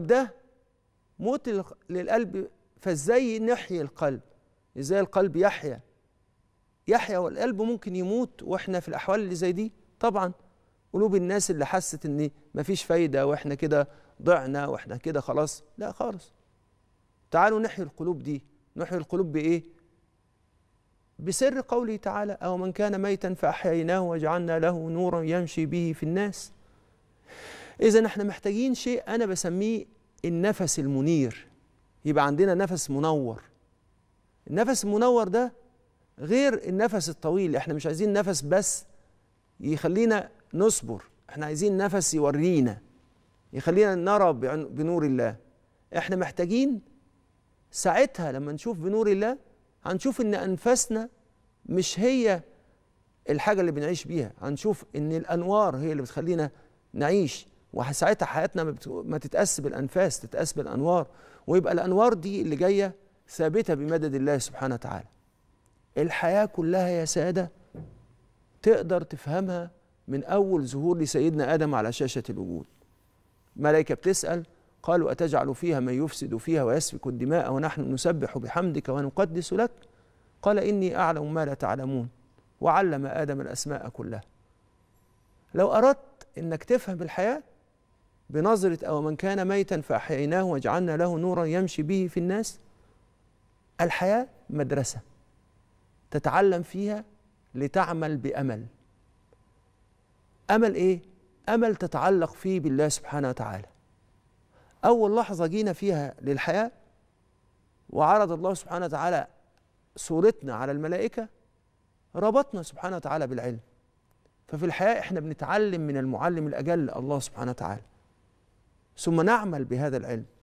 ده موت للقلب فازاي نحيي القلب ازاي القلب يحيا يحيا والقلب ممكن يموت واحنا في الاحوال اللي زي دي طبعا قلوب الناس اللي حست ان مفيش فايده واحنا كده ضعنا واحنا كده خلاص لا خالص تعالوا نحيي القلوب دي نحيي القلوب بايه بسر قوله تعالى او من كان ميتا فاحييناه وجعلنا له نورا يمشي به في الناس إذا احنا محتاجين شيء أنا بسميه النفس المنير يبقى عندنا نفس منور النفس المنور ده غير النفس الطويل احنا مش عايزين نفس بس يخلينا نصبر احنا عايزين نفس يورينا يخلينا نرى بنور الله احنا محتاجين ساعتها لما نشوف بنور الله هنشوف ان انفاسنا مش هي الحاجة اللي بنعيش بيها هنشوف ان الانوار هي اللي بتخلينا نعيش وساعتها حياتنا ما, تتقاس بالانفاس تتقاس بالانوار ويبقى الانوار دي اللي جايه ثابته بمدد الله سبحانه وتعالى الحياه كلها يا ساده تقدر تفهمها من اول ظهور لسيدنا ادم على شاشه الوجود ملائكه بتسال قالوا اتجعل فيها من يفسد فيها ويسفك الدماء ونحن نسبح بحمدك ونقدس لك قال اني اعلم ما لا تعلمون وعلم ادم الاسماء كلها لو اردت انك تفهم الحياه بنظرة أو من كان ميتا فأحييناه وجعلنا له نورا يمشي به في الناس الحياة مدرسة تتعلم فيها لتعمل بأمل أمل إيه؟ أمل تتعلق فيه بالله سبحانه وتعالى أول لحظة جينا فيها للحياة وعرض الله سبحانه وتعالى صورتنا على الملائكة ربطنا سبحانه وتعالى بالعلم ففي الحياة احنا بنتعلم من المعلم الأجل الله سبحانه وتعالى ثم نعمل بهذا العلم